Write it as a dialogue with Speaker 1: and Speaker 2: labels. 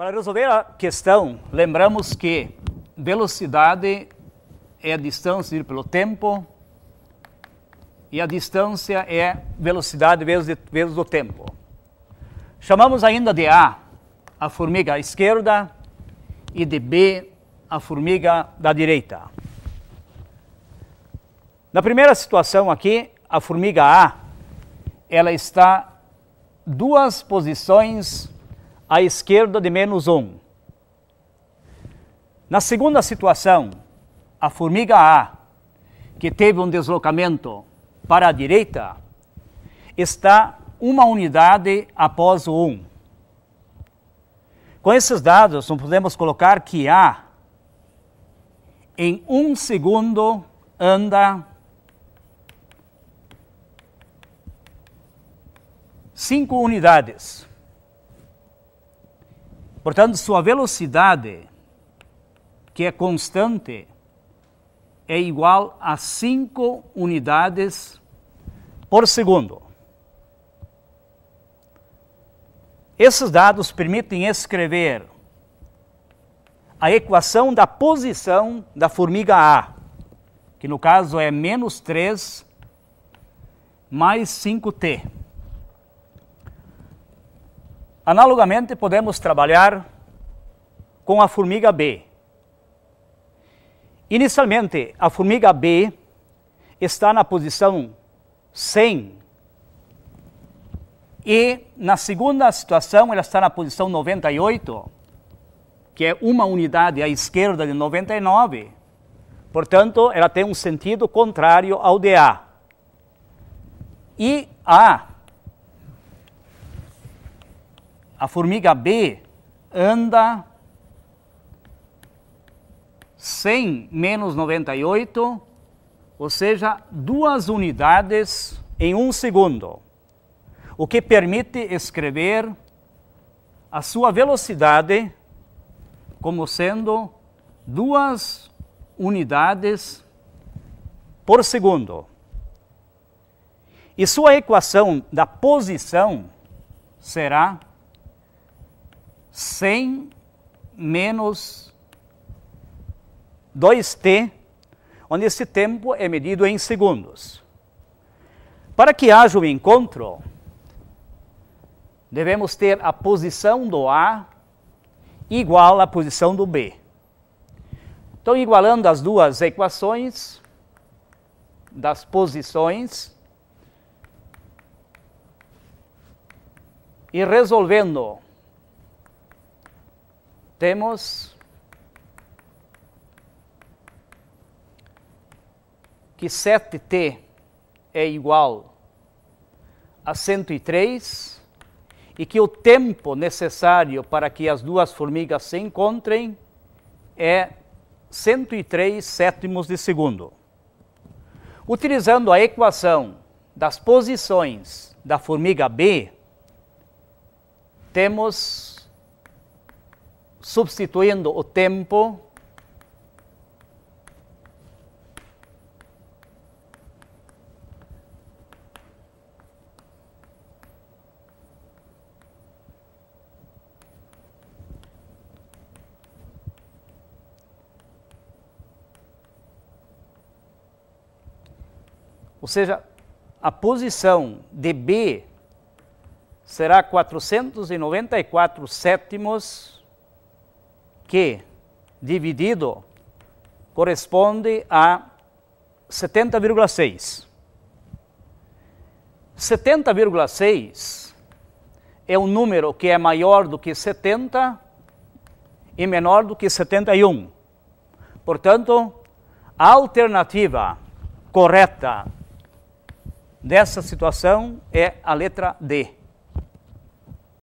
Speaker 1: Para resolver a questão, lembramos que velocidade é a distância ir pelo tempo e a distância é velocidade vezes, vezes o tempo. Chamamos ainda de A a formiga à esquerda e de B a formiga da direita. Na primeira situação aqui, a formiga A, ela está duas posições à esquerda de menos 1. Na segunda situação, a formiga A, que teve um deslocamento para a direita, está uma unidade após o 1. Com esses dados, nós podemos colocar que A, em um segundo, anda 5 unidades. Portanto, sua velocidade, que é constante, é igual a 5 unidades por segundo. Esses dados permitem escrever a equação da posição da formiga A, que no caso é menos 3 mais 5t. Analogamente, podemos trabalhar com a formiga B. Inicialmente, a formiga B está na posição 100 e na segunda situação ela está na posição 98, que é uma unidade à esquerda de 99. Portanto, ela tem um sentido contrário ao de A. E A a formiga B anda 100 menos 98, ou seja, duas unidades em um segundo, o que permite escrever a sua velocidade como sendo duas unidades por segundo. E sua equação da posição será 100 menos 2t, onde esse tempo é medido em segundos. Para que haja o um encontro, devemos ter a posição do A igual à posição do B. Então, igualando as duas equações das posições e resolvendo temos que 7t é igual a 103 e que o tempo necessário para que as duas formigas se encontrem é 103 sétimos de segundo. Utilizando a equação das posições da formiga B, temos substituindo o tempo Ou seja, a posição de B será 494 sétimos que dividido corresponde a 70,6. 70,6 é um número que é maior do que 70 e menor do que 71. Portanto, a alternativa correta dessa situação é a letra D.